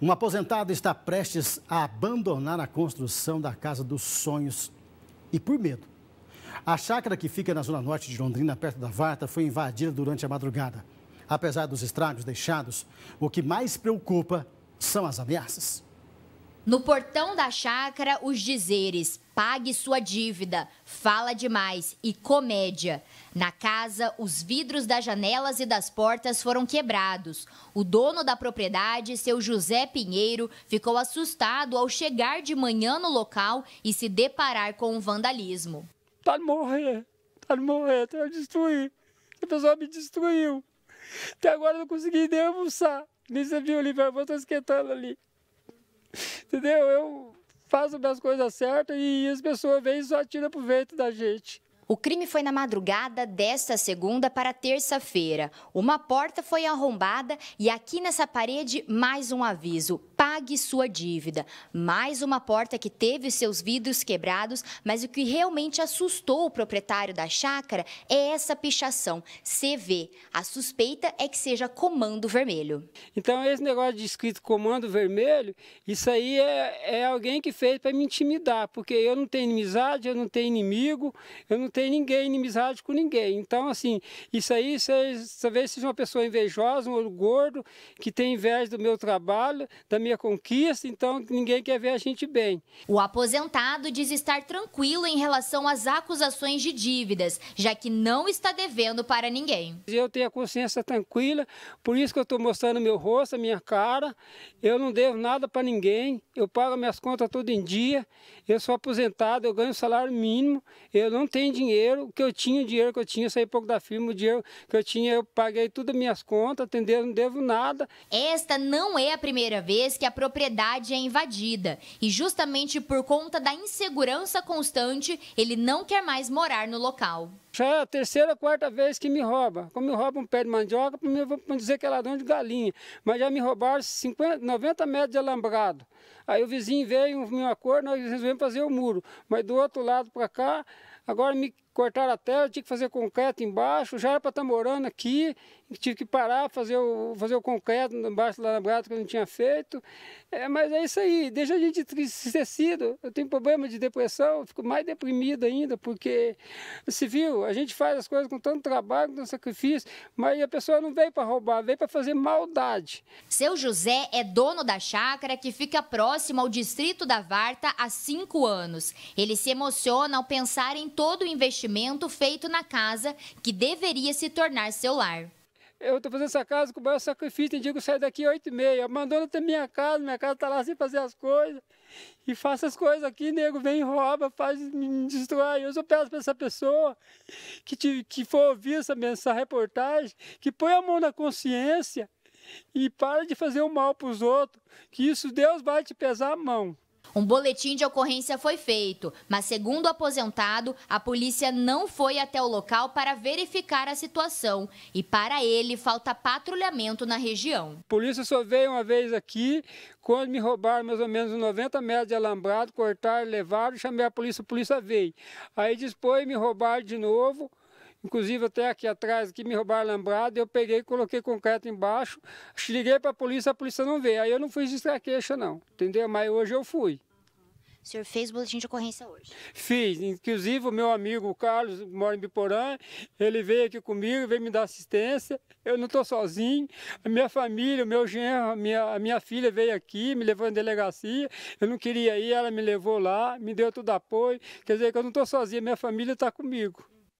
Um aposentado está prestes a abandonar a construção da casa dos sonhos e por medo. A chácara que fica na zona norte de Londrina, perto da Varta, foi invadida durante a madrugada. Apesar dos estragos deixados, o que mais preocupa são as ameaças. No portão da chácara, os dizeres: Pague sua dívida, fala demais e comédia. Na casa, os vidros das janelas e das portas foram quebrados. O dono da propriedade, seu José Pinheiro, ficou assustado ao chegar de manhã no local e se deparar com o vandalismo. Tá de morrer, tá de morrer, tá destruir. A pessoa me destruiu. Até agora não consegui nem almoçar. Nem você viu ali, eu vou estar esquentando ali. Entendeu? Eu faz as coisas certas e as pessoas vêm e só tiram vento da gente. O crime foi na madrugada desta segunda para terça-feira. Uma porta foi arrombada e aqui nessa parede mais um aviso: pague sua dívida. Mais uma porta que teve seus vidros quebrados, mas o que realmente assustou o proprietário da chácara é essa pichação CV. A suspeita é que seja comando vermelho. Então, esse negócio de escrito comando vermelho, isso aí é, é alguém que fez para me intimidar, porque eu não tenho inimizade, eu não tenho inimigo, eu não tenho ninguém, inimizade com ninguém. Então, assim, isso aí, talvez seja uma pessoa invejosa, um gordo, que tem inveja do meu trabalho, da minha minha conquista, então ninguém quer ver a gente bem. O aposentado diz estar tranquilo em relação às acusações de dívidas, já que não está devendo para ninguém. Eu tenho a consciência tranquila, por isso que eu estou mostrando meu rosto, a minha cara. Eu não devo nada para ninguém, eu pago minhas contas todo em dia, eu sou aposentado, eu ganho salário mínimo, eu não tenho dinheiro, o que eu tinha, o dinheiro que eu tinha, saí pouco da firma, o dinheiro que eu tinha, eu paguei tudo as minhas contas, atendeu, não devo nada. Esta não é a primeira vez que a propriedade é invadida. E justamente por conta da insegurança constante, ele não quer mais morar no local. Já é a terceira, quarta vez que me rouba. Como me rouba um pé de mandioca, primeiro vou dizer que é ladrão de galinha. Mas já me roubaram 50, 90 metros de alambrado. Aí o vizinho veio, me cor, nós resolvemos fazer o muro. Mas do outro lado para cá, Agora me cortaram a terra, eu tinha que fazer concreto embaixo, já era para estar tá morando aqui, tive que parar, fazer o, fazer o concreto embaixo da labrada que eu não tinha feito. É, mas é isso aí, deixa a gente entristecido. Eu tenho problema de depressão, fico mais deprimido ainda, porque se viu, a gente faz as coisas com tanto trabalho, com tanto sacrifício, mas a pessoa não veio para roubar, veio para fazer maldade. Seu José é dono da chácara que fica próximo ao distrito da Varta há cinco anos. Ele se emociona ao pensar em todo o investimento feito na casa que deveria se tornar seu lar. Eu estou fazendo essa casa com o maior sacrifício, tem dia que eu saio daqui oito e meia, abandona até minha casa, minha casa está lá sem fazer as coisas, e faço as coisas aqui, nego, vem, rouba, faz, me destrói. Eu só peço para essa pessoa que, te, que for ouvir essa, essa reportagem, que põe a mão na consciência e para de fazer o mal para os outros, que isso Deus vai te pesar a mão. Um boletim de ocorrência foi feito, mas, segundo o aposentado, a polícia não foi até o local para verificar a situação e, para ele, falta patrulhamento na região. A polícia só veio uma vez aqui quando me roubaram mais ou menos 90 metros de alambrado, cortaram, levaram, chamei a polícia, a polícia veio. Aí depois me roubaram de novo. Inclusive até aqui atrás, que me roubaram a lambrada eu peguei, coloquei concreto embaixo, liguei para a polícia, a polícia não veio. Aí eu não fui registrar queixa não, entendeu? Mas hoje eu fui. O senhor fez boletim de ocorrência hoje? Fiz. Inclusive, o meu amigo Carlos, mora em Biporã, ele veio aqui comigo, veio me dar assistência. Eu não estou sozinho. A minha família, o meu genro, a minha, a minha filha veio aqui, me levou na delegacia. Eu não queria ir, ela me levou lá, me deu todo apoio. Quer dizer, que eu não estou sozinho, minha família está comigo.